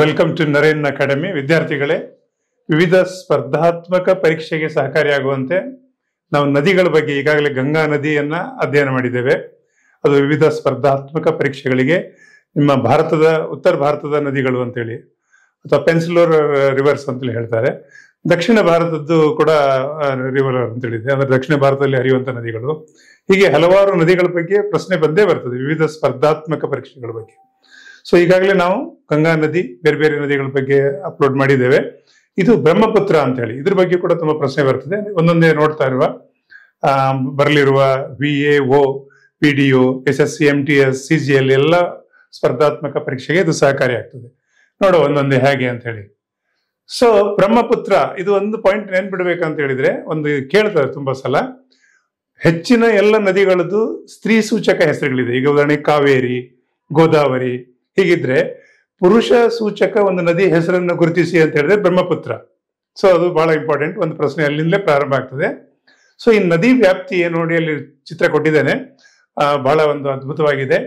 welcome to Naren academy ವಿದ್ಯಾರ್ಥಿಗಳೇ ವಿವಿಧ ಸ್ಪರ್ಧಾತ್ಮಕ ಪರೀಕ್ಷೆಗೆ ಸಹಕಾರಿಯಾಗುವಂತೆ ನಾವು ನದಿಗಳ ಬಗ್ಗೆ ಈಗಾಗಲೇ ಗಂಗಾ ನದಿಯನ್ನ ಅಧ್ಯಯನ ಮಾಡಿದ್ದೇವೆ ಅದು ವಿವಿಧ ಸ್ಪರ್ಧಾತ್ಮಕ ಪರೀಕ್ಷೆಗಳಿಗೆ ನಿಮ್ಮ ಭಾರತದ ಉತ್ತರ ಭಾರತದ ನದಿಗಳು ಅಂತೇಳಿ ಅಥವಾ ಪೆನ್ಸಿಲೋರ್ ರಿವರ್ಸ್ ಅಂತೇಳಿ ಹೇಳ್ತಾರೆ ದಕ್ಷಿಣ ಭಾರತದ್ದು ಕೂಡ ರಿವರ್ ಅಂತೇಳಿದೆ ಅಂದ್ರೆ ದಕ್ಷಿಣ ಭಾರತದಲ್ಲಿ ಹರಿಯುವಂತ ನದಿಗಳು ಹೀಗೆ ಹಲವಾರು ನದಿಗಳ ಬಗ್ಗೆ ಪ್ರಶ್ನೆ ಬಂದೇ ಬರ್ತದೆ ವಿವಿಧ ಸ್ಪರ್ಧಾತ್ಮಕ ಪರೀಕ್ಷೆಗಳ ಬಗ್ಗೆ ಸೊ ಈಗಾಗಲೇ ನಾವು ಗಂಗಾ ನದಿ ಬೇರೆ ಬೇರೆ ನದಿಗಳ ಬಗ್ಗೆ ಅಪ್ಲೋಡ್ ಮಾಡಿದ್ದೇವೆ ಇದು ಬ್ರಹ್ಮಪುತ್ರ ಅಂತ ಹೇಳಿ ಇದ್ರ ಬಗ್ಗೆ ಕೂಡ ತುಂಬಾ ಪ್ರಶ್ನೆ ಬರ್ತದೆ ಒಂದೊಂದೇ ನೋಡ್ತಾ ಇರುವ ಬರಲಿರುವ V A O P D O S S C M T S C G L ಎಲ್ಲ ಸ್ಪರ್ಧಾತ್ಮಕ ಪರೀಕ್ಷೆಗೆ ಇದು ಸಹಕಾರಿ ಆಗ್ತದೆ ನೋಡೋ ಒಂದೊಂದೇ ಹೇಗೆ ಅಂತ ಹೇಳಿ ಸೊ ಬ್ರಹ್ಮಪುತ್ರ ಇದು ಒಂದು ಪಾಯಿಂಟ್ ನೆನ್ಪಿಡ್ಬೇಕಂತ ಹೇಳಿದ್ರೆ ಒಂದು ಕೇಳ್ತಾರೆ ತುಂಬಾ ಸಲ ಹೆಚ್ಚಿನ ಎಲ್ಲ ನದಿಗಳದ್ದು ಸ್ತ್ರೀ ಸೂಚಕ ಹೆಸರುಗಳಿದೆ ಈಗ ಉದಾಹರಣೆ ಕಾವೇರಿ ಗೋದಾವರಿ ಹೀಗಿದ್ರೆ ಪುರುಷ ಸೂಚಕ ಒಂದು ನದಿ ಹೆಸರನ್ನು ಗುರುತಿಸಿ ಅಂತ ಹೇಳಿದ್ರೆ ಬ್ರಹ್ಮಪುತ್ರ ಸೊ ಅದು ಬಹಳ ಇಂಪಾರ್ಟೆಂಟ್ ಒಂದು ಪ್ರಶ್ನೆ ಅಲ್ಲಿಂದಲೇ ಪ್ರಾರಂಭ ಆಗ್ತದೆ ಸೊ ಈ ನದಿ ವ್ಯಾಪ್ತಿ ಏನು ನೋಡಿ ಅಲ್ಲಿ ಚಿತ್ರ ಕೊಟ್ಟಿದ್ದೇನೆ ಬಹಳ ಒಂದು ಅದ್ಭುತವಾಗಿದೆ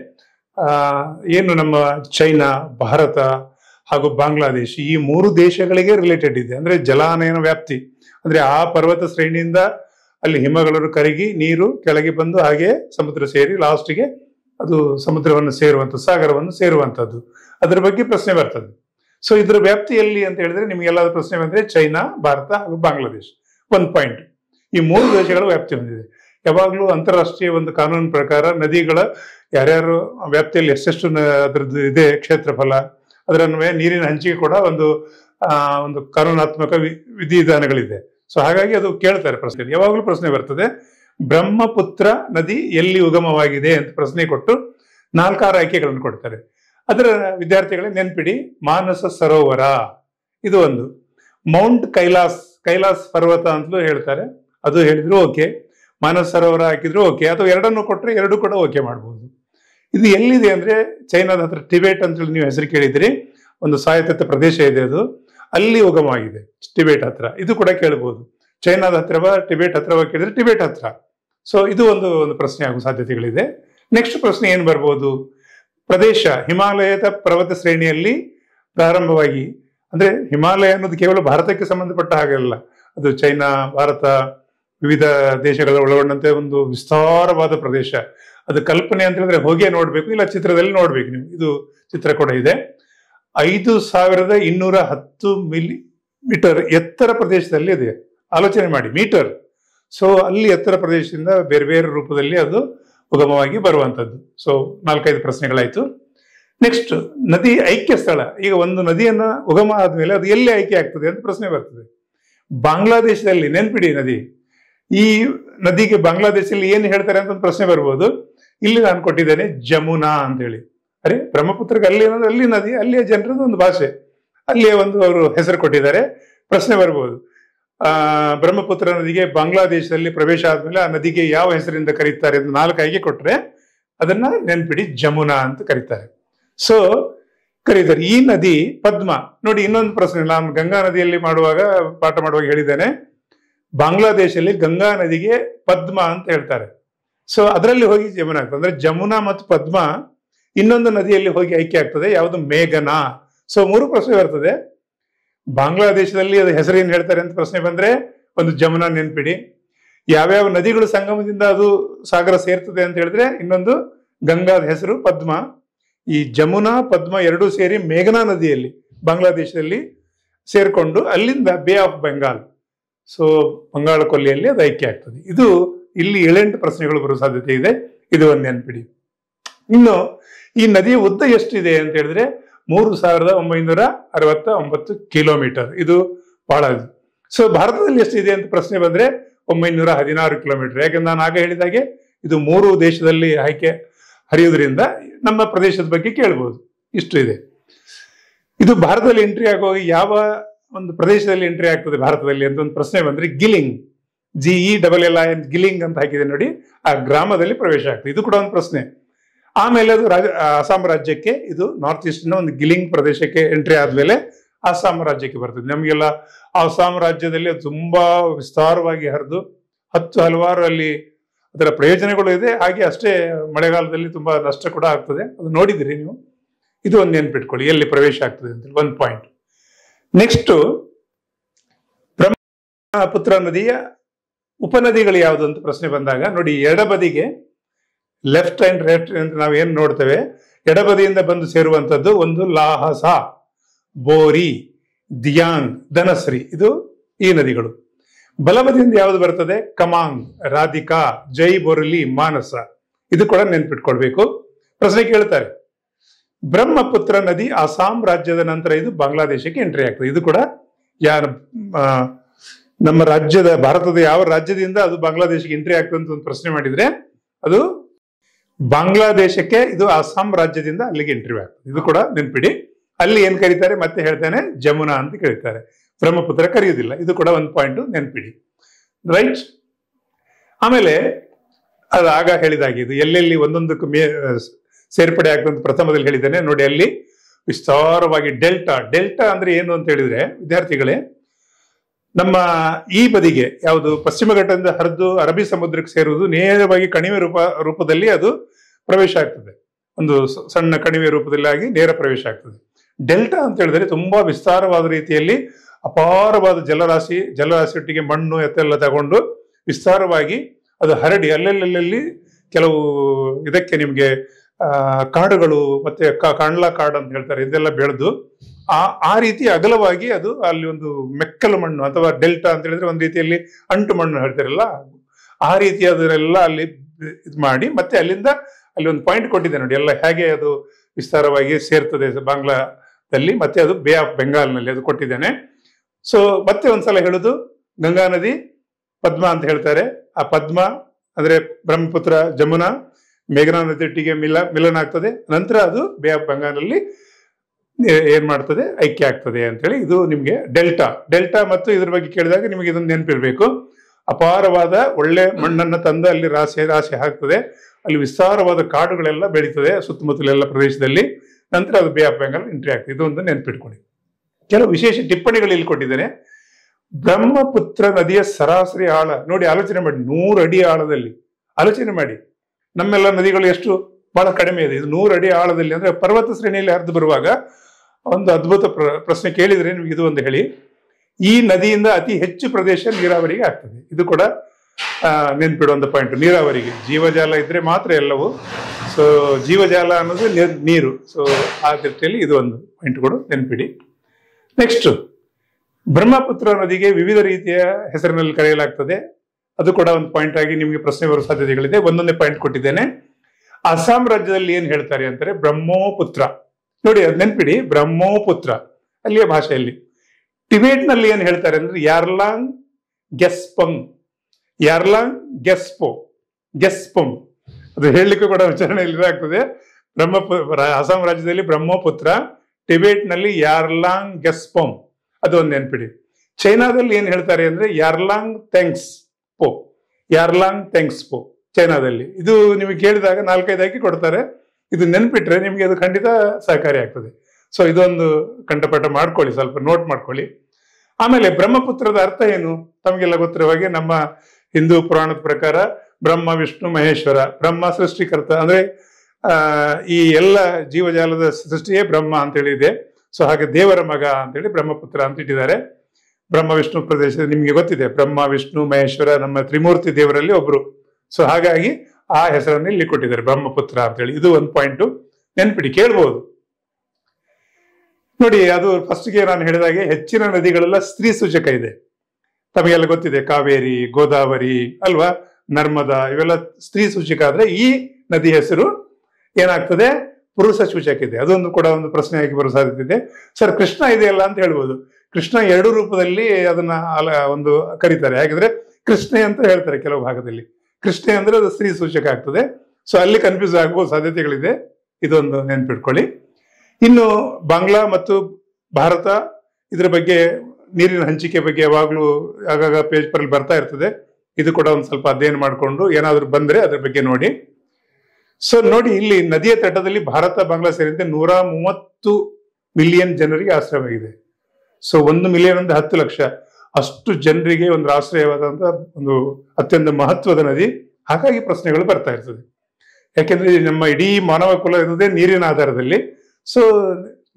ಏನು ನಮ್ಮ ಚೈನಾ ಭಾರತ ಹಾಗೂ ಬಾಂಗ್ಲಾದೇಶ್ ಈ ಮೂರು ದೇಶಗಳಿಗೆ ರಿಲೇಟೆಡ್ ಇದೆ ಅಂದ್ರೆ ಜಲಾನಯನ ವ್ಯಾಪ್ತಿ ಅಂದ್ರೆ ಆ ಪರ್ವತ ಶ್ರೇಣಿಯಿಂದ ಅಲ್ಲಿ ಹಿಮಗಳರು ಕರಗಿ ನೀರು ಕೆಳಗೆ ಬಂದು ಹಾಗೆ ಸಮುದ್ರ ಸೇರಿ ಲಾಸ್ಟ್ಗೆ ಅದು ಸಮುದ್ರವನ್ನು ಸೇರುವಂತ ಸಾಗರವನ್ನು ಸೇರುವಂಥದ್ದು ಅದರ ಬಗ್ಗೆ ಪ್ರಶ್ನೆ ಬರ್ತದೆ ಸೊ ಇದರ ವ್ಯಾಪ್ತಿಯಲ್ಲಿ ಅಂತ ಹೇಳಿದ್ರೆ ನಿಮಗೆಲ್ಲ ಪ್ರಶ್ನೆ ಬಂದ್ರೆ ಚೈನಾ ಭಾರತ ಹಾಗೂ ಬಾಂಗ್ಲಾದೇಶ್ ಒಂದು ಪಾಯಿಂಟ್ ಈ ಮೂರು ದೇಶಗಳ ವ್ಯಾಪ್ತಿ ಹೊಂದಿದೆ ಯಾವಾಗಲೂ ಅಂತಾರಾಷ್ಟ್ರೀಯ ಒಂದು ಕಾನೂನು ಪ್ರಕಾರ ನದಿಗಳ ಯಾರ್ಯಾರು ವ್ಯಾಪ್ತಿಯಲ್ಲಿ ಎಷ್ಟೆಷ್ಟು ಅದ್ರದ್ದು ಇದೆ ಕ್ಷೇತ್ರಫಲ ಅದರನ್ವಯ ನೀರಿನ ಹಂಚಿಕೆ ಕೂಡ ಒಂದು ಒಂದು ಕಾನೂನಾತ್ಮಕ ವಿಧಿವಿಧಾನಗಳಿದೆ ಸೊ ಹಾಗಾಗಿ ಅದು ಕೇಳ್ತಾರೆ ಪ್ರಶ್ನೆ ಯಾವಾಗಲೂ ಪ್ರಶ್ನೆ ಬರ್ತದೆ ಬ್ರಹ್ಮಪುತ್ರ ನದಿ ಎಲ್ಲಿ ಉಗಮವಾಗಿದೆ ಅಂತ ಪ್ರಶ್ನೆ ಕೊಟ್ಟು ನಾಲ್ಕಾರು ಆಯ್ಕೆಗಳನ್ನು ಕೊಡ್ತಾರೆ ಅದರ ವಿದ್ಯಾರ್ಥಿಗಳೇ ನೆನ್ಪಿಡಿ ಮಾನಸ ಸರೋವರ ಇದು ಒಂದು ಮೌಂಟ್ ಕೈಲಾಸ್ ಕೈಲಾಸ್ ಪರ್ವತ ಅಂತಲೂ ಹೇಳ್ತಾರೆ ಅದು ಹೇಳಿದ್ರು ಓಕೆ ಮಾನಸ ಸರೋವರ ಹಾಕಿದ್ರು ಓಕೆ ಅಥವಾ ಎರಡನ್ನು ಕೊಟ್ಟರೆ ಎರಡು ಕೂಡ ಓಕೆ ಮಾಡ್ಬೋದು ಇದು ಎಲ್ಲಿದೆ ಅಂದ್ರೆ ಚೈನಾದ ಹತ್ರ ಟಿಬೇಟ್ ಅಂತೇಳಿ ನೀವು ಹೆಸರು ಕೇಳಿದ್ರಿ ಒಂದು ಸಾಯತತ್ವ ಪ್ರದೇಶ ಇದೆ ಅದು ಅಲ್ಲಿ ಉಗಮವಾಗಿದೆ ಟಿಬೇಟ್ ಹತ್ರ ಇದು ಕೂಡ ಕೇಳ್ಬೋದು ಚೈನಾದ ಹತ್ರವ ಟಿಬೇಟ್ ಹತ್ರವ ಕೇಳಿದ್ರೆ ಟಿಬೇಟ್ ಹತ್ರ ಸೊ ಇದು ಒಂದು ಒಂದು ಪ್ರಶ್ನೆ ಆಗುವ ಸಾಧ್ಯತೆಗಳಿದೆ ನೆಕ್ಸ್ಟ್ ಪ್ರಶ್ನೆ ಏನು ಬರ್ಬೋದು ಪ್ರದೇಶ ಹಿಮಾಲಯದ ಪರ್ವತ ಶ್ರೇಣಿಯಲ್ಲಿ ಪ್ರಾರಂಭವಾಗಿ ಅಂದರೆ ಹಿಮಾಲಯ ಅನ್ನೋದು ಕೇವಲ ಭಾರತಕ್ಕೆ ಸಂಬಂಧಪಟ್ಟ ಅಲ್ಲ ಅದು ಚೈನಾ ಭಾರತ ವಿವಿಧ ದೇಶಗಳ ಒಳಗೊಂಡಂತೆ ಒಂದು ವಿಸ್ತಾರವಾದ ಪ್ರದೇಶ ಅದು ಕಲ್ಪನೆ ಅಂತ ಹೇಳಿದ್ರೆ ಹೋಗಿ ನೋಡಬೇಕು ಇಲ್ಲ ಚಿತ್ರದಲ್ಲಿ ನೋಡಬೇಕು ನೀವು ಇದು ಚಿತ್ರ ಕೂಡ ಇದೆ ಐದು ಸಾವಿರದ ಇನ್ನೂರ ಹತ್ತು ಮಿಲಿ ಮೀಟರ್ ಎತ್ತರ ಪ್ರದೇಶದಲ್ಲಿ ಇದೆ ಆಲೋಚನೆ ಮಾಡಿ ಮೀಟರ್ ಸೊ ಅಲ್ಲಿ ಎತ್ತರ ಪ್ರದೇಶದಿಂದ ಬೇರೆ ಬೇರೆ ರೂಪದಲ್ಲಿ ಅದು ಉಗಮವಾಗಿ ಬರುವಂಥದ್ದು ಸೊ ನಾಲ್ಕೈದು ಪ್ರಶ್ನೆಗಳಾಯಿತು ನೆಕ್ಸ್ಟ್ ನದಿ ಐಕ್ಯ ಸ್ಥಳ ಈಗ ಒಂದು ನದಿಯನ್ನ ಉಗಮ ಆದಮೇಲೆ ಅದು ಎಲ್ಲಿ ಆಯ್ಕೆ ಆಗ್ತದೆ ಅಂತ ಪ್ರಶ್ನೆ ಬರ್ತದೆ ಬಾಂಗ್ಲಾದೇಶದಲ್ಲಿ ನೆನ್ಪಿಡಿ ನದಿ ಈ ನದಿಗೆ ಬಾಂಗ್ಲಾದೇಶದಲ್ಲಿ ಏನು ಹೇಳ್ತಾರೆ ಅಂತ ಒಂದು ಪ್ರಶ್ನೆ ಬರ್ಬೋದು ಇಲ್ಲಿ ನಾನು ಕೊಟ್ಟಿದ್ದೇನೆ ಜಮುನಾ ಅಂತ ಹೇಳಿ ಅರೆ ಬ್ರಹ್ಮಪುತ್ರಕ್ಕೆ ಅಲ್ಲಿ ಏನಾದ್ರೂ ಅಲ್ಲಿ ನದಿ ಅಲ್ಲಿಯ ಜನರದ್ದು ಒಂದು ಭಾಷೆ ಅಲ್ಲಿಯ ಒಂದು ಅವರು ಹೆಸರು ಕೊಟ್ಟಿದ್ದಾರೆ ಪ್ರಶ್ನೆ ಬರ್ಬೋದು ಬ್ರಹ್ಮಪುತ್ರ ನದಿಗೆ ಬಾಂಗ್ಲಾದೇಶದಲ್ಲಿ ಪ್ರವೇಶ ಆದಮೇಲೆ ಆ ನದಿಗೆ ಯಾವ ಹೆಸರಿಂದ ಕರೀತಾರೆ ಅಂತ ನಾಲ್ಕಾಗಿ ಕೊಟ್ರೆ ಅದನ್ನ ನೆನ್ಪಿಡಿ ಜಮುನಾ ಅಂತ ಕರೀತಾರೆ ಸೊ ಕರೀತಾರೆ ಈ ನದಿ ಪದ್ಮ ನೋಡಿ ಇನ್ನೊಂದು ಪ್ರಶ್ನೆ ನಾನು ಗಂಗಾ ನದಿಯಲ್ಲಿ ಮಾಡುವಾಗ ಪಾಠ ಮಾಡುವಾಗ ಹೇಳಿದ್ದೇನೆ ಬಾಂಗ್ಲಾದೇಶದಲ್ಲಿ ಗಂಗಾ ನದಿಗೆ ಪದ್ಮ ಅಂತ ಹೇಳ್ತಾರೆ ಸೊ ಅದರಲ್ಲಿ ಹೋಗಿ ಜಮುನಾ ಆಗ್ತದೆ ಅಂದ್ರೆ ಜಮುನಾ ಮತ್ತು ಪದ್ಮ ಇನ್ನೊಂದು ನದಿಯಲ್ಲಿ ಹೋಗಿ ಐಕ್ಯ ಆಗ್ತದೆ ಯಾವುದು ಮೇಘನಾ ಸೊ ಮೂರು ಪ್ರಶ್ನೆ ಬರ್ತದೆ ಬಾಂಗ್ಲಾದೇಶದಲ್ಲಿ ಅದು ಹೆಸರೇನು ಹೇಳ್ತಾರೆ ಅಂತ ಪ್ರಶ್ನೆ ಬಂದ್ರೆ ಒಂದು ಜಮುನಾ ನೆನ್ಪಿಡಿ ಯಾವ್ಯಾವ ನದಿಗಳು ಸಂಗಮದಿಂದ ಅದು ಸಾಗರ ಸೇರ್ತದೆ ಅಂತ ಹೇಳಿದ್ರೆ ಇನ್ನೊಂದು ಗಂಗಾದ ಹೆಸರು ಪದ್ಮ ಈ ಜಮುನಾ ಪದ್ಮ ಎರಡೂ ಸೇರಿ ಮೇಘನಾ ನದಿಯಲ್ಲಿ ಬಾಂಗ್ಲಾದೇಶದಲ್ಲಿ ಸೇರ್ಕೊಂಡು ಅಲ್ಲಿಂದ bay of Bengal so Bangala ಕೊಲ್ಲಿಯಲ್ಲಿ ಅದು ಐಕ್ಯ ಆಗ್ತದೆ ಇದು ಇಲ್ಲಿ ಏಳೆಂಟು ಪ್ರಶ್ನೆಗಳು ಬರೋ ಸಾಧ್ಯತೆ ಇದೆ ಇದು ಒಂದು ನೆನ್ಪಿಡಿ ಇನ್ನು ಈ ನದಿಯ ಉದ್ದ ಎಷ್ಟಿದೆ ಅಂತ ಹೇಳಿದ್ರೆ ಮೂರು ಸಾವಿರದ ಒಂಬೈನೂರ ಅರವತ್ತ ಒಂಬತ್ತು ಕಿಲೋಮೀಟರ್ ಇದು ಬಹಳ ಸೊ ಭಾರತದಲ್ಲಿ ಎಷ್ಟಿದೆ ಅಂತ ಪ್ರಶ್ನೆ ಬಂದ್ರೆ ಒಂಬೈನೂರ ಹದಿನಾರು ಕಿಲೋಮೀಟರ್ ಯಾಕಂದ್ರೆ ನಾನು ಆಗ ಹೇಳಿದ ಹಾಗೆ ಇದು ಮೂರು ದೇಶದಲ್ಲಿ ಆಯ್ಕೆ ಹರಿಯೋದ್ರಿಂದ ನಮ್ಮ ಪ್ರದೇಶದ ಬಗ್ಗೆ ಕೇಳ್ಬೋದು ಇಷ್ಟು ಇದೆ ಇದು ಭಾರತದಲ್ಲಿ ಎಂಟ್ರಿ ಆಗೋ ಯಾವ ಒಂದು ಪ್ರದೇಶದಲ್ಲಿ ಎಂಟ್ರಿ ಆಗ್ತದೆ ಭಾರತದಲ್ಲಿ ಅಂತ ಒಂದು ಪ್ರಶ್ನೆ ಬಂದ್ರೆ gilling G E e double L I N gilling ಅಂತ ಹಾಕಿದೆ ನೋಡಿ ಆ ಗ್ರಾಮದಲ್ಲಿ ಪ್ರವೇಶ ಆಗ್ತದೆ ಇದು ಕೂಡ ಒಂದು ಪ್ರಶ್ನೆ ಆಮೇಲೆ ಅದು ರಾಜ ಅಸ್ಸಾಂ ರಾಜ್ಯಕ್ಕೆ ಇದು ನಾರ್ತ್ ನ ಒಂದು ಗಿಲಿಂಗ್ ಪ್ರದೇಶಕ್ಕೆ ಎಂಟ್ರಿ ಆದ್ಮೇಲೆ ಅಸ್ಸಾಂ ರಾಜ್ಯಕ್ಕೆ ಬರ್ತದೆ ನಮಗೆಲ್ಲ ಅಸ್ಸಾಂ ರಾಜ್ಯದಲ್ಲಿ ತುಂಬಾ ವಿಸ್ತಾರವಾಗಿ ಹರಿದು ಹತ್ತು ಹಲವಾರು ಅಲ್ಲಿ ಅದರ ಪ್ರಯೋಜನಗಳು ಇದೆ ಹಾಗೆ ಅಷ್ಟೇ ಮಳೆಗಾಲದಲ್ಲಿ ತುಂಬಾ ನಷ್ಟ ಕೂಡ ಆಗ್ತದೆ ಅದು ನೋಡಿದಿರಿ ನೀವು ಇದು ಒಂದು ನೆನ್ಪಿಟ್ಕೊಳ್ಳಿ ಎಲ್ಲಿ ಪ್ರವೇಶ ಆಗ್ತದೆ ಅಂತೇಳಿ ಒಂದು ಪಾಯಿಂಟ್ ನೆಕ್ಸ್ಟ್ ಬ್ರಹ್ಮಪುತ್ರ ನದಿಯ ಉಪನದಿಗಳು ಯಾವುದು ಅಂತ ಪ್ರಶ್ನೆ ಬಂದಾಗ ನೋಡಿ ಎಡಬದಿಗೆ ಲೆಫ್ಟ್ ಆ್ಯಂಡ್ ರೈಟ್ ಅಂತ ನಾವು ಏನು ನೋಡ್ತೇವೆ ಎಡಬದಿಯಿಂದ ಬಂದು ಸೇರುವಂಥದ್ದು ಒಂದು ಲಾಹಸ ಬೋರಿ ದಿಯಾಂಗ್ ಧನಸ್ರಿ ಇದು ಈ ನದಿಗಳು ಬಲಬದಿಯಿಂದ ಯಾವುದು ಬರ್ತದೆ ಕಮಾಂಗ್ ರಾಧಿಕಾ ಜೈ ಬೊರಲಿ ಮಾನಸ ಇದು ಕೂಡ ನೆನ್ಪಿಟ್ಕೊಳ್ಬೇಕು ಪ್ರಶ್ನೆ ಕೇಳ್ತಾರೆ ಬ್ರಹ್ಮಪುತ್ರ ನದಿ ಅಸ್ಸಾಂ ರಾಜ್ಯದ ನಂತರ ಇದು ಬಾಂಗ್ಲಾದೇಶಕ್ಕೆ ಎಂಟ್ರಿ ಆಗ್ತದೆ ಇದು ಕೂಡ ಯಾರ ನಮ್ಮ ರಾಜ್ಯದ ಭಾರತದ ಯಾವ ರಾಜ್ಯದಿಂದ ಅದು ಬಾಂಗ್ಲಾದೇಶಕ್ಕೆ ಎಂಟ್ರಿ ಆಗ್ತದೆ ಅಂತ ಒಂದು ಪ್ರಶ್ನೆ ಮಾಡಿದ್ರೆ ಅದು ಬಾಂಗ್ಲಾದೇಶಕ್ಕೆ ಇದು ಅಸ್ಸಾಂ ರಾಜ್ಯದಿಂದ ಅಲ್ಲಿಗೆ ಇಂಟರ್ವ್ಯೂ ಆಗ್ತದೆ ಇದು ಕೂಡ ನೆನ್ಪಿಡಿ ಅಲ್ಲಿ ಏನ್ ಕರೀತಾರೆ ಮತ್ತೆ ಹೇಳ್ತಾನೆ ಜಮುನಾ ಅಂತ ಕರೀತಾರೆ ಬ್ರಹ್ಮಪುತ್ರ ಕರೆಯುವುದಿಲ್ಲ ಇದು ಕೂಡ ಒಂದು ಪಾಯಿಂಟ್ ನೆನ್ಪಿಡಿ ರೈಟ್ ಆಮೇಲೆ ಅದು ಆಗ ಹೇಳಿದಾಗಿ ಇದು ಎಲ್ಲೆಲ್ಲಿ ಒಂದೊಂದಕ್ಕೂ ಮೇ ಸೇರ್ಪಡೆ ಆಗ್ತಂತ ಪ್ರಥಮದಲ್ಲಿ ಹೇಳಿದ್ದೇನೆ ನೋಡಿ ಅಲ್ಲಿ ವಿಸ್ತಾರವಾಗಿ ಡೆಲ್ಟಾ ಡೆಲ್ಟಾ ಅಂದ್ರೆ ಏನು ಅಂತ ಹೇಳಿದ್ರೆ ವಿದ್ಯಾರ್ಥಿಗಳೇ ನಮ್ಮ ಈ ಬದಿಗೆ ಯಾವುದು ಪಶ್ಚಿಮ ಘಟ್ಟದಿಂದ ಹರಿದು ಅರಬ್ಬಿ ಸಮುದ್ರಕ್ಕೆ ಸೇರುವುದು ನೇರವಾಗಿ ಕಣಿವೆ ರೂಪ ರೂಪದಲ್ಲಿ ಅದು ಪ್ರವೇಶ ಆಗ್ತದೆ ಒಂದು ಸಣ್ಣ ಕಣಿವೆ ರೂಪದಲ್ಲಿ ಆಗಿ ನೇರ ಪ್ರವೇಶ ಆಗ್ತದೆ ಡೆಲ್ಟಾ ಅಂತ ಹೇಳಿದ್ರೆ ತುಂಬಾ ವಿಸ್ತಾರವಾದ ರೀತಿಯಲ್ಲಿ ಅಪಾರವಾದ ಜಲರಾಶಿ ಒಟ್ಟಿಗೆ ಮಣ್ಣು ಎತ್ತೆಲ್ಲ ತಗೊಂಡು ವಿಸ್ತಾರವಾಗಿ ಅದು ಹರಡಿ ಅಲ್ಲಲ್ಲಲ್ಲಿ ಕೆಲವು ಇದಕ್ಕೆ ನಿಮಗೆ ಕಾಡುಗಳು ಮತ್ತೆ ಕಣ್ಲ ಕಾಡು ಅಂತ ಹೇಳ್ತಾರೆ ಇದೆಲ್ಲ ಬೆಳೆದು ಆ ಆ ರೀತಿ ಅಗಲವಾಗಿ ಅದು ಅಲ್ಲಿ ಒಂದು ಮೆಕ್ಕಲು ಮಣ್ಣು ಅಥವಾ ಡೆಲ್ಟಾ ಅಂತ ಹೇಳಿದ್ರೆ ಒಂದು ರೀತಿಯಲ್ಲಿ ಅಂಟು ಮಣ್ಣು ಹೇಳ್ತಾರಲ್ಲ ಆ ರೀತಿ ಅದನ್ನೆಲ್ಲ ಅಲ್ಲಿ ಇದು ಮಾಡಿ ಮತ್ತೆ ಅಲ್ಲಿಂದ ಅಲ್ಲಿ ಒಂದು ಪಾಯಿಂಟ್ ಕೊಟ್ಟಿದೆ ನೋಡಿ ಎಲ್ಲ ಹೇಗೆ ಅದು ವಿಸ್ತಾರವಾಗಿ ಸೇರ್ತದೆ ಬಾಂಗ್ಲಾದಲ್ಲಿ ಮತ್ತೆ ಅದು ಬೇ ಆಫ್ ಬೆಂಗಾಲ್ನಲ್ಲಿ ಅದು ಕೊಟ್ಟಿದ್ದೇನೆ ಸೊ ಮತ್ತೆ ಒಂದ್ಸಲ ಹೇಳುದು ಗಂಗಾ ನದಿ ಪದ್ಮ ಅಂತ ಹೇಳ್ತಾರೆ ಆ ಪದ್ಮ ಅಂದ್ರೆ ಬ್ರಹ್ಮಪುತ್ರ ಜಮುನಾ ಮೇಘನಾ ಒಟ್ಟಿಗೆ ಮಿಲ ಮಿಲನ ಆಗ್ತದೆ ನಂತರ ಅದು ಬೇ ಆಫ್ ಅಲ್ಲಿ ಏನ್ ಮಾಡ್ತದೆ ಐಕ್ಯ ಆಗ್ತದೆ ಅಂತೇಳಿ ಇದು ನಿಮಗೆ ಡೆಲ್ಟಾ ಡೆಲ್ಟಾ ಮತ್ತು ಇದ್ರ ಬಗ್ಗೆ ಕೇಳಿದಾಗ ನಿಮಗೆ ಇದನ್ನು ನೆನಪಿರ್ಬೇಕು ಅಪಾರವಾದ ಒಳ್ಳೆ ಮಣ್ಣನ್ನು ತಂದ ಅಲ್ಲಿ ರಾಶಿ ರಾಶಿ ಹಾಕ್ತದೆ ಅಲ್ಲಿ ವಿಸ್ತಾರವಾದ ಕಾಡುಗಳೆಲ್ಲ ಬೆಳೀತದೆ ಸುತ್ತಮುತ್ತಲೆಲ್ಲ ಪ್ರದೇಶದಲ್ಲಿ ನಂತರ ಅದು ಬೇ ಆಫ್ ಬೆಂಗಾಲ್ ಎಂಟ್ರಿ ಆಗ್ತದೆ ಇದೊಂದು ನೆನಪಿಟ್ಕೊಳ್ಳಿ ಕೆಲವು ವಿಶೇಷ ಟಿಪ್ಪಣಿಗಳು ಇಲ್ಲಿ ಕೊಟ್ಟಿದ್ದೇನೆ ಬ್ರಹ್ಮಪುತ್ರ ನದಿಯ ಸರಾಸರಿ ಆಳ ನೋಡಿ ಆಲೋಚನೆ ಮಾಡಿ ನೂರು ಅಡಿ ಆಳದಲ್ಲಿ ಆಲೋಚನೆ ಮಾಡಿ ನಮ್ಮೆಲ್ಲ ನದಿಗಳು ಎಷ್ಟು ಬಹಳ ಕಡಿಮೆ ಇದೆ ಇದು ನೂರು ಅಡಿ ಆಳದಲ್ಲಿ ಅಂದ್ರೆ ಪರ್ವತ ಶ್ರೇಣಿಯಲ್ಲಿ ಹರಿದು ಬರುವಾಗ ಒಂದು ಅದ್ಭುತ ಪ್ರಶ್ನೆ ಕೇಳಿದ್ರೆ ನಿಮ್ಗೆ ಇದು ಒಂದು ಹೇಳಿ ಈ ನದಿಯಿಂದ ಅತಿ ಹೆಚ್ಚು ಪ್ರದೇಶ ನೀರಾವರಿಗೆ ಆಗ್ತದೆ ಇದು ಕೂಡ ಒಂದು ಪಾಯಿಂಟ್ ನೀರಾವರಿಗೆ ಜೀವಜಾಲ ಇದ್ರೆ ಮಾತ್ರ ಎಲ್ಲವೂ ಸೊ ಜೀವಜಾಲ ಅನ್ನೋದು ನೀರು ಸೊ ಆ ದೃಷ್ಟಿಯಲ್ಲಿ ಇದು ಒಂದು ಪಾಯಿಂಟ್ ಕೂಡ ನೆನ್ಪಿಡಿ ನೆಕ್ಸ್ಟ್ ಬ್ರಹ್ಮಪುತ್ರ ನದಿಗೆ ವಿವಿಧ ರೀತಿಯ ಹೆಸರಿನಲ್ಲಿ ಕರೆಯಲಾಗ್ತದೆ ಅದು ಕೂಡ ಒಂದು ಪಾಯಿಂಟ್ ಆಗಿ ನಿಮಗೆ ಪ್ರಶ್ನೆ ಬರುವ ಸಾಧ್ಯತೆಗಳಿದೆ ಒಂದೊಂದೇ ಪಾಯಿಂಟ್ ಕೊಟ್ಟಿದ್ದೇನೆ ಅಸ್ಸಾಂ ರಾಜ್ಯದಲ್ಲಿ ಏನ್ ಹೇಳ್ತಾರೆ ಅಂತಾರೆ ಬ್ರಹ್ಮೋಪುತ್ರ ನೋಡಿ ಅದ್ ನೆನ್ಪಿಡಿ ಬ್ರಹ್ಮೋಪುತ್ರ ಅಲ್ಲಿಯ ಭಾಷೆಯಲ್ಲಿ ಟಿಬೇಟ್ ನಲ್ಲಿ ಏನ್ ಹೇಳ್ತಾರೆ ಅಂದ್ರೆ ಯಾರ್ಲಾಂಗ್ ಗೆಸ್ಪಂಗ್ ಯಾರ್ಲಾಂಗ್ ಗೆಸ್ಪೋ ಗೆಸ್ಪಂ ಅದು ಹೇಳಲಿಕ್ಕೂ ಕೂಡ ವಿಚಾರಣೆ ಇದಾಗ್ತದೆ ಬ್ರಹ್ಮಪು ಅಸ್ಸಾಂ ರಾಜ್ಯದಲ್ಲಿ ಬ್ರಹ್ಮಪುತ್ರ ಟಿಬೇಟ್ ನಲ್ಲಿ ಯಾರ್ಲಾಂಗ್ ಗೆಸ್ಪಂ ಅದು ಒಂದು ನೆನ್ಪಿಡಿ ಚೈನಾದಲ್ಲಿ ಏನ್ ಹೇಳ್ತಾರೆ ಅಂದ್ರೆ ಯಾರ್ಲಾಂಗ್ ಥ್ಯಾಂಕ್ಸ್ ಪೋ ಯಾರ್ಲಾಂಗ್ ಥ್ಯಾಂಕ್ಸ್ ಪೋ ಚೈನಾದಲ್ಲಿ ಇದು ನಿಮಗೆ ಕೇಳಿದಾಗ ನಾಲ್ಕೈದು ಹಾಕಿ ಕೊಡ್ತಾರೆ ಇದು ನೆನ್ಪಿಟ್ರೆ ನಿಮಗೆ ಅದು ಖಂಡಿತ ಸಹಕಾರಿ ಆಗ್ತದೆ ಸೊ ಇದೊಂದು ಕಂಠಪಾಠ ಮಾಡ್ಕೊಳ್ಳಿ ಸ್ವಲ್ಪ ನೋಟ್ ಮಾಡ್ಕೊಳ್ಳಿ ಆಮೇಲೆ ಬ್ರಹ್ಮಪುತ್ರದ ಅರ್ಥ ಏನು ತಮಗೆಲ್ಲ ಗೊತ್ತಿರೋ ಹಾಗೆ ನಮ್ಮ ಹಿಂದೂ ಪುರಾಣದ ಪ್ರಕಾರ ಬ್ರಹ್ಮ ವಿಷ್ಣು ಮಹೇಶ್ವರ ಬ್ರಹ್ಮ ಸೃಷ್ಟಿಕರ್ತ ಅಂದ್ರೆ ಈ ಎಲ್ಲ ಜೀವಜಾಲದ ಸೃಷ್ಟಿಯೇ ಬ್ರಹ್ಮ ಅಂತ ಹೇಳಿದೆ ಸೊ ಹಾಗೆ ದೇವರ ಮಗ ಅಂತೇಳಿ ಬ್ರಹ್ಮಪುತ್ರ ಅಂತ ಇಟ್ಟಿದ್ದಾರೆ ಬ್ರಹ್ಮ ವಿಷ್ಣು ಪ್ರದೇಶ ನಿಮಗೆ ಗೊತ್ತಿದೆ ಬ್ರಹ್ಮ ವಿಷ್ಣು ಮಹೇಶ್ವರ ನಮ್ಮ ತ್ರಿಮೂರ್ತಿ ದೇವರಲ್ಲಿ ಒಬ್ರು ಸೊ ಹಾಗಾಗಿ ಆ ಹೆಸರನ್ನು ಇಲ್ಲಿ ಕೊಟ್ಟಿದ್ದಾರೆ ಬ್ರಹ್ಮಪುತ್ರ ಅಂತ ಹೇಳಿ ಇದು ಒಂದು ಪಾಯಿಂಟ್ ನೆನ್ಪಿಡಿ ಕೇಳ್ಬಹುದು ನೋಡಿ ಅದು ಫಸ್ಟ್ಗೆ ನಾನು ಹೇಳಿದಾಗೆ ಹೆಚ್ಚಿನ ನದಿಗಳೆಲ್ಲ ಸ್ತ್ರೀ ಸೂಚಕ ಇದೆ ತಮಗೆಲ್ಲ ಗೊತ್ತಿದೆ ಕಾವೇರಿ ಗೋದಾವರಿ ಅಲ್ವಾ ನರ್ಮದಾ ಇವೆಲ್ಲ ಸ್ತ್ರೀ ಸೂಚಕ ಆದ್ರೆ ಈ ನದಿ ಹೆಸರು ಏನಾಗ್ತದೆ ಪುರುಷ ಸೂಚಕ ಇದೆ ಅದೊಂದು ಕೂಡ ಒಂದು ಪ್ರಶ್ನೆಯಾಗಿ ಬರೋ ಸಾಧ್ಯತೆ ಇದೆ ಸರ್ ಕೃಷ್ಣ ಇದೆಯಲ್ಲ ಅಂತ ಹೇಳ್ಬೋದು ಕೃಷ್ಣ ಎರಡು ರೂಪದಲ್ಲಿ ಅದನ್ನ ಅಲ ಒಂದು ಕರೀತಾರೆ ಯಾಕಂದ್ರೆ ಕೃಷ್ಣೆ ಅಂತ ಹೇಳ್ತಾರೆ ಕೆಲವು ಭಾಗದಲ್ಲಿ ಕೃಷ್ಣೆ ಅಂದ್ರೆ ಅದು ಸ್ತ್ರೀ ಸೂಚಕ ಆಗ್ತದೆ ಸೊ ಅಲ್ಲಿ ಕನ್ಫ್ಯೂಸ್ ಆಗುವ ಸಾಧ್ಯತೆಗಳಿದೆ ಇದೊಂದು ನೆನ್ಪಿಟ್ಕೊಳ್ಳಿ ಇನ್ನು ಬಾಂಗ್ಲಾ ಮತ್ತು ಭಾರತ ಇದ್ರ ಬಗ್ಗೆ ನೀರಿನ ಹಂಚಿಕೆ ಬಗ್ಗೆ ಯಾವಾಗ್ಲೂ ಆಗಾಗ ಪೇಜ್ ಪರಲ್ಲಿ ಬರ್ತಾ ಇರ್ತದೆ ಇದು ಕೂಡ ಒಂದು ಸ್ವಲ್ಪ ಅಧ್ಯಯನ ಮಾಡಿಕೊಂಡು ಏನಾದರೂ ಬಂದ್ರೆ ಅದ್ರ ಬಗ್ಗೆ ನೋಡಿ ಸೊ ನೋಡಿ ಇಲ್ಲಿ ನದಿಯ ತಟದಲ್ಲಿ ಭಾರತ ಬಾಂಗ್ಲಾ ಸೇರಿದಂತೆ ನೂರ ಮೂವತ್ತು ಮಿಲಿಯನ್ ಜನರಿಗೆ ಆಶ್ರಯವಾಗಿದೆ ಸೊ ಒಂದು ಮಿಲಿಯನ್ ಅಂದ್ರೆ ಹತ್ತು ಲಕ್ಷ ಅಷ್ಟು ಜನರಿಗೆ ಒಂದು ಆಶ್ರಯವಾದಂತಹ ಒಂದು ಅತ್ಯಂತ ಮಹತ್ವದ ನದಿ ಹಾಗಾಗಿ ಪ್ರಶ್ನೆಗಳು ಬರ್ತಾ ಇರ್ತದೆ ಯಾಕೆಂದ್ರೆ ನಮ್ಮ ಇಡೀ ಮಾನವ ಕುಲ ಇರೋದೇ ನೀರಿನ ಆಧಾರದಲ್ಲಿ ಸೊ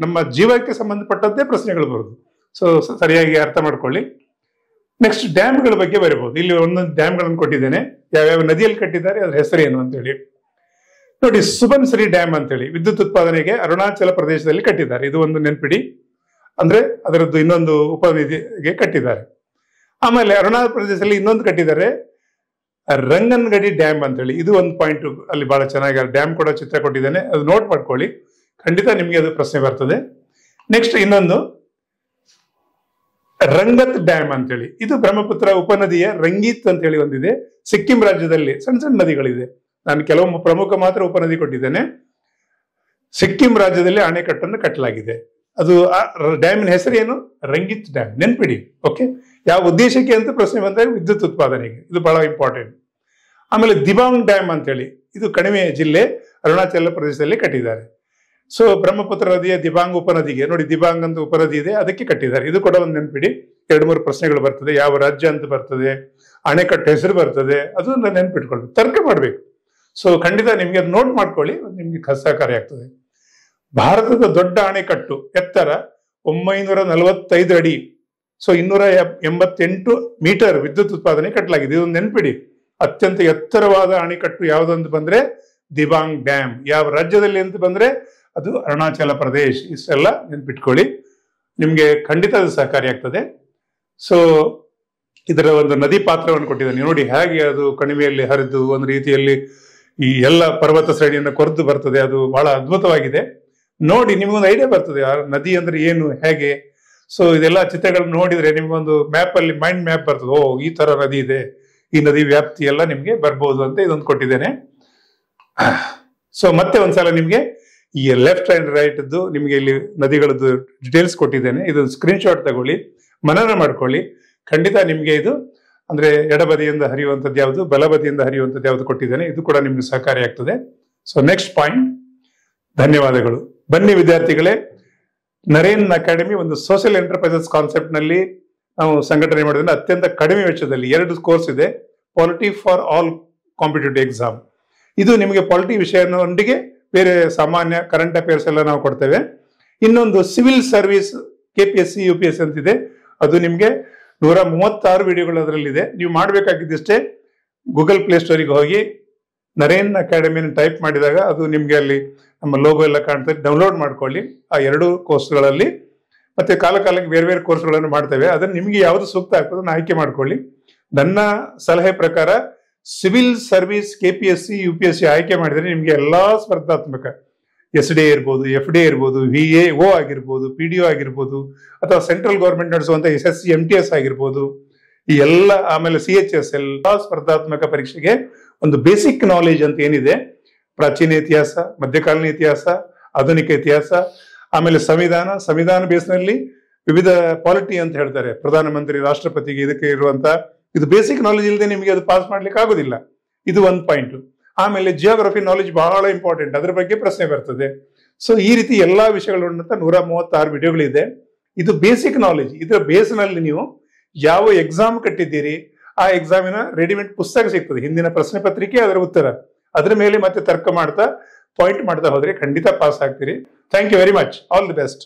ನಮ್ಮ ಜೀವಕ್ಕೆ ಸಂಬಂಧಪಟ್ಟದ್ದೇ ಪ್ರಶ್ನೆಗಳು ಬರುದು ಸೊ ಸರಿಯಾಗಿ ಅರ್ಥ ಮಾಡ್ಕೊಳ್ಳಿ ನೆಕ್ಸ್ಟ್ ಡ್ಯಾಮ್ಗಳ ಬಗ್ಗೆ ಬರಬಹುದು ಇಲ್ಲಿ ಒಂದೊಂದು ಡ್ಯಾಮ್ಗಳನ್ನು ಕೊಟ್ಟಿದ್ದೇನೆ ಯಾವ್ಯಾವ ನದಿಯಲ್ಲಿ ಕಟ್ಟಿದ್ದಾರೆ ಅದ್ರ ಹೆಸರೇನು ಅಂತೇಳಿ ನೋಡಿ ಸುಬನ್ಸರಿ ಡ್ಯಾಮ್ ಅಂತೇಳಿ ವಿದ್ಯುತ್ ಉತ್ಪಾದನೆಗೆ ಅರುಣಾಚಲ ಪ್ರದೇಶದಲ್ಲಿ ಕಟ್ಟಿದ್ದಾರೆ ಇದು ಒಂದು ನೆನ್ಪಿಡಿ ಅಂದ್ರೆ ಅದರದ್ದು ಇನ್ನೊಂದು ಉಪವೇದಿಗೆ ಕಟ್ಟಿದ್ದಾರೆ ಆಮೇಲೆ ಅರುಣಾಚಲ ಪ್ರದೇಶದಲ್ಲಿ ಇನ್ನೊಂದು ಕಟ್ಟಿದ್ದಾರೆ ರಂಗನ್ಗಡಿ ಡ್ಯಾಮ್ ಅಂತೇಳಿ ಇದು ಒಂದು ಪಾಯಿಂಟ್ ಅಲ್ಲಿ ಬಹಳ ಚೆನ್ನಾಗಿ ಡ್ಯಾಮ್ ಕೂಡ ಚಿತ್ರ ಕೊಟ್ಟಿದ್ದೇನೆ ಅದು ನೋಟ್ ಮಾಡ್ಕೊಳ್ಳಿ ಖಂಡಿತ ನಿಮಗೆ ಅದು ಪ್ರಶ್ನೆ ಬರ್ತದೆ ನೆಕ್ಸ್ಟ್ ಇನ್ನೊಂದು ರಂಗತ್ ಡ್ಯಾಮ್ ಅಂತೇಳಿ ಇದು ಬ್ರಹ್ಮಪುತ್ರ ಉಪನದಿಯ ರಂಗೀತ್ ಅಂತೇಳಿ ಒಂದಿದೆ ಸಿಕ್ಕಿಂ ರಾಜ್ಯದಲ್ಲಿ ಸಣ್ಣ ಸಣ್ಣ ನದಿಗಳಿದೆ ನಾನು ಕೆಲವು ಪ್ರಮುಖ ಮಾತ್ರ ಉಪನದಿ ಕೊಟ್ಟಿದ್ದೇನೆ ಸಿಕ್ಕಿಂ ರಾಜ್ಯದಲ್ಲಿ ಅಣೆಕಟ್ಟನ್ನು ಕಟ್ಟಲಾಗಿದೆ ಅದು ಆ ಹೆಸರು ಏನು ರಂಗಿತ್ ಡ್ಯಾಮ್ ನೆನ್ಪಿಡಿ ಓಕೆ ಯಾವ ಉದ್ದೇಶಕ್ಕೆ ಅಂತ ಪ್ರಶ್ನೆ ಬಂದಾಗ ವಿದ್ಯುತ್ ಉತ್ಪಾದನೆಗೆ ಇದು ಬಹಳ ಇಂಪಾರ್ಟೆಂಟ್ ಆಮೇಲೆ ದಿಬಾಂಗ್ ಡ್ಯಾಮ್ ಅಂತೇಳಿ ಇದು ಕಣಿವೆ ಜಿಲ್ಲೆ ಅರುಣಾಚಲ ಪ್ರದೇಶದಲ್ಲಿ ಕಟ್ಟಿದ್ದಾರೆ ಸೊ ಬ್ರಹ್ಮಪುತ್ರ ನದಿಯ ದಿಬಾಂಗ್ ಉಪನದಿಗೆ ನೋಡಿ ದಿಬಾಂಗ್ ಅಂತ ಉಪನದಿ ಇದೆ ಅದಕ್ಕೆ ಕಟ್ಟಿದ್ದಾರೆ ಇದು ಕೂಡ ಒಂದು ನೆನ್ಪಿಡಿ ಎರಡು ಮೂರು ಪ್ರಶ್ನೆಗಳು ಬರ್ತದೆ ಯಾವ ರಾಜ್ಯ ಅಂತ ಬರ್ತದೆ ಅಣೆಕಟ್ಟು ಹೆಸರು ಬರ್ತದೆ ಅದನ್ನ ನೆನ್ಪಿಟ್ಕೊಳ್ಬೇಕು ತರ್ಕ ಮಾಡಬೇಕು ಸೊ ಖಂಡಿತ ನಿಮಗೆ ಅದು ನೋಟ್ ಮಾಡ್ಕೊಳ್ಳಿ ನಿಮಗೆ ಸಹಕಾರಿ ಆಗ್ತದೆ ಭಾರತದ ದೊಡ್ಡ ಅಣೆಕಟ್ಟು ಎತ್ತರ ಒಂಬೈನೂರ ನಲವತ್ತೈದು ಅಡಿ ಸೊ ಇನ್ನೂರ ಎಂಬತ್ತೆಂಟು ಮೀಟರ್ ವಿದ್ಯುತ್ ಉತ್ಪಾದನೆ ಕಟ್ಟಲಾಗಿದೆ ಇದೊಂದು ನೆನ್ಪಿಡಿ ಅತ್ಯಂತ ಎತ್ತರವಾದ ಅಣೆಕಟ್ಟು ಯಾವುದಂತ ಬಂದ್ರೆ ದಿಬಾಂಗ್ ಡ್ಯಾಮ್ ಯಾವ ರಾಜ್ಯದಲ್ಲಿ ಅಂತ ಬಂದ್ರೆ ಅದು ಅರುಣಾಚಲ ಪ್ರದೇಶ ಇಷ್ಟೆಲ್ಲ ನೆನ್ಪಿಟ್ಕೊಳ್ಳಿ ನಿಮ್ಗೆ ಖಂಡಿತ ಅದು ಸಹಕಾರಿ ಆಗ್ತದೆ ಸೊ ಇದರ ಒಂದು ನದಿ ಪಾತ್ರವನ್ನು ನೀವು ನೋಡಿ ಹೇಗೆ ಅದು ಕಣಿವೆಯಲ್ಲಿ ಹರಿದು ಒಂದು ರೀತಿಯಲ್ಲಿ ಈ ಎಲ್ಲ ಪರ್ವತ ಶ್ರೇಣಿಯನ್ನು ಕೊರೆದು ಬರ್ತದೆ ಅದು ಬಹಳ ಅದ್ಭುತವಾಗಿದೆ ನೋಡಿ ನಿಮಗೊಂದು ಐಡಿಯಾ ಬರ್ತದೆ ನದಿ ಅಂದ್ರೆ ಏನು ಹೇಗೆ ಸೊ ಇದೆಲ್ಲ ಚಿತ್ರಗಳನ್ನ ನೋಡಿದ್ರೆ ನಿಮಗೊಂದು ಮ್ಯಾಪ್ ಅಲ್ಲಿ ಮೈಂಡ್ ಮ್ಯಾಪ್ ಬರ್ತದೆ ಓ ಈ ತರ ನದಿ ಇದೆ ಈ ನದಿ ವ್ಯಾಪ್ತಿ ಎಲ್ಲ ನಿಮ್ಗೆ ಬರ್ಬೋದು ಅಂತ ಇದೊಂದು ಕೊಟ್ಟಿದ್ದೇನೆ ಸೊ ಮತ್ತೆ ಒಂದ್ಸಲ ನಿಮ್ಗೆ ಈ ಲೆಫ್ಟ್ ಅಂಡ್ ರೈಟ್ ನಿಮಗೆ ಇಲ್ಲಿ ನದಿಗಳದ್ದು ಡೀಟೇಲ್ಸ್ ಕೊಟ್ಟಿದ್ದೇನೆ ಇದೊಂದು ಸ್ಕ್ರೀನ್ ಶಾಟ್ ತಗೊಳ್ಳಿ ಮನನ ಮಾಡ್ಕೊಳ್ಳಿ ಖಂಡಿತ ನಿಮ್ಗೆ ಇದು ಅಂದ್ರೆ ಎಡಬದಿಯಿಂದ ಹರಿಯುವಂಥದ್ದು ಯಾವುದು ಬಲಬದಿಯಿಂದ ಹರಿಯುವಂಥದ್ದು ಯಾವುದು ಕೊಟ್ಟಿದ್ದೇನೆ ಇದು ಕೂಡ ನಿಮ್ಗೆ ಸಹಕಾರಿ ಆಗ್ತದೆ ಸೊ ನೆಕ್ಸ್ಟ್ ಪಾಯಿಂಟ್ ಧನ್ಯವಾದಗಳು ಬನ್ನಿ ವಿದ್ಯಾರ್ಥಿಗಳೇ ನರೇನ್ ಅಕಾಡೆಮಿ ಒಂದು ಸೋಷಿಯಲ್ ಎಂಟರ್ಪ್ರೈಸಸ್ ಕಾನ್ಸೆಪ್ಟ್ ನಲ್ಲಿ ನಾವು ಸಂಘಟನೆ ಮಾಡಿದ್ರೆ ಅತ್ಯಂತ ಕಡಿಮೆ ವೆಚ್ಚದಲ್ಲಿ ಎರಡು ಕೋರ್ಸ್ ಇದೆ polity for all competitive exam ಇದು ನಿಮಗೆ ಪಾಲಿಟಿ ವಿಷಯ ಬೇರೆ ಸಾಮಾನ್ಯ ಕರೆಂಟ್ ಅಫೇರ್ಸ್ ಎಲ್ಲ ನಾವು ಕೊಡ್ತೇವೆ ಇನ್ನೊಂದು civil service K P S C U P S ಅಂತಿದೆ ಅದು ನಿಮಗೆ ನೂರ ಮೂವತ್ತಾರು ವಿಡಿಯೋಗಳು ಇದೆ ನೀವು ಮಾಡಬೇಕಾಗಿದ್ದಷ್ಟೇ ಗೂಗಲ್ ಪ್ಲೇ ಸ್ಟೋರಿಗೆ ಹೋಗಿ ನರೇನ್ ಅಕಾಡೆಮಿಯನ್ನು ಟೈಪ್ ಮಾಡಿದಾಗ ಅದು ನಿಮಗೆ ಅಲ್ಲಿ ನಮ್ಮ ಲೋಗೋ ಎಲ್ಲ ಕಾಣ್ತಾರೆ ಡೌನ್ಲೋಡ್ ಮಾಡ್ಕೊಳ್ಳಿ ಆ ಎರಡು ಕೋರ್ಸ್ಗಳಲ್ಲಿ ಮತ್ತೆ ಕಾಲ ಕಾಲಕ್ಕೆ ಬೇರೆ ಬೇರೆ ಕೋರ್ಸ್ಗಳನ್ನು ಮಾಡ್ತೇವೆ ಅದನ್ನು ನಿಮಗೆ ಯಾವುದು ಸೂಕ್ತ ಆಗ್ತದೆ ಅದನ್ನು ಆಯ್ಕೆ ಮಾಡ್ಕೊಳ್ಳಿ ನನ್ನ ಸಲಹೆ ಪ್ರಕಾರ civil service K P S C U P S C ಆಯ್ಕೆ ಮಾಡಿದರೆ ನಿಮಗೆ ಎಲ್ಲ ಸ್ಪರ್ಧಾತ್ಮಕ ಎಸ್ ಡಿ ಎ ಇರ್ಬೋದು ಎಫ್ ಡಿ ಇರ್ಬೋದು ವಿ ಎ ಒ ಆಗಿರ್ಬೋದು ಪಿ ಡಿ ಒ ಆಗಿರ್ಬೋದು ಅಥವಾ ಸೆಂಟ್ರಲ್ ಗೌರ್ಮೆಂಟ್ ನಡೆಸುವಂಥ S S C M T S ಆಗಿರ್ಬೋದು ಈ ಎಲ್ಲ ಆಮೇಲೆ ಸಿ ಎಚ್ ಎಸ್ ಎಲ್ಲ ಸ್ಪರ್ಧಾತ್ಮಕ ಪರೀಕ್ಷೆಗೆ ಒಂದು ಬೇಸಿಕ್ ನಾಲೆಜ್ ಅಂತ ಏನಿದೆ ಪ್ರಾಚೀನ ಇತಿಹಾಸ ಮಧ್ಯಕಾಲೀನ ಇತಿಹಾಸ ಆಧುನಿಕ ಇತಿಹಾಸ ಆಮೇಲೆ ಸಂವಿಧಾನ ಸಂವಿಧಾನ ಬೇಸ್ನಲ್ಲಿ ವಿವಿಧ ಪಾಲಿಟಿ ಅಂತ ಹೇಳ್ತಾರೆ ಪ್ರಧಾನಮಂತ್ರಿ ರಾಷ್ಟ್ರಪತಿಗೆ ಇದಕ್ಕೆ ಇರುವಂತ ಇದು ಬೇಸಿಕ್ ನಾಲೆಜ್ ಇಲ್ಲದೆ ನಿಮಗೆ ಅದು ಪಾಸ್ ಮಾಡ್ಲಿಕ್ಕೆ ಆಗೋದಿಲ್ಲ ಇದು ಒಂದು ಪಾಯಿಂಟ್ ಆಮೇಲೆ ಜಿಯೋಗ್ರಫಿ ನಾಲೆಜ್ ಬಹಳ ಇಂಪಾರ್ಟೆಂಟ್ ಅದ್ರ ಬಗ್ಗೆ ಪ್ರಶ್ನೆ ಬರ್ತದೆ ಸೊ ಈ ರೀತಿ ಎಲ್ಲಾ ವಿಷಯಗಳು ನೂರ ಮೂವತ್ತಾರು ವಿಡಿಯೋಗಳಿದೆ ಇದು ಬೇಸಿಕ್ ನಾಲೆಜ್ ಇದರ ಬೇಸ್ನಲ್ಲಿ ನೀವು ಯಾವ ಎಕ್ಸಾಮ್ ಕಟ್ಟಿದ್ದೀರಿ ಆ ಎಕ್ಸಾಮಿನ ರೆಡಿಮೇಡ್ ಪುಸ್ತಕ ಸಿಗ್ತದೆ ಹಿಂದಿನ ಪ್ರಶ್ನೆ ಪತ್ರಿಕೆ ಅದರ ಉತ್ತರ ಅದ್ರ ಮೇಲೆ ಮತ್ತೆ ತರ್ಕ ಮಾಡ್ತಾ ಪಾಯಿಂಟ್ ಮಾಡ್ತಾ ಹೋದ್ರೆ ಖಂಡಿತ ಪಾಸ್ ಆಗ್ತೀರಿ thank you very much all the best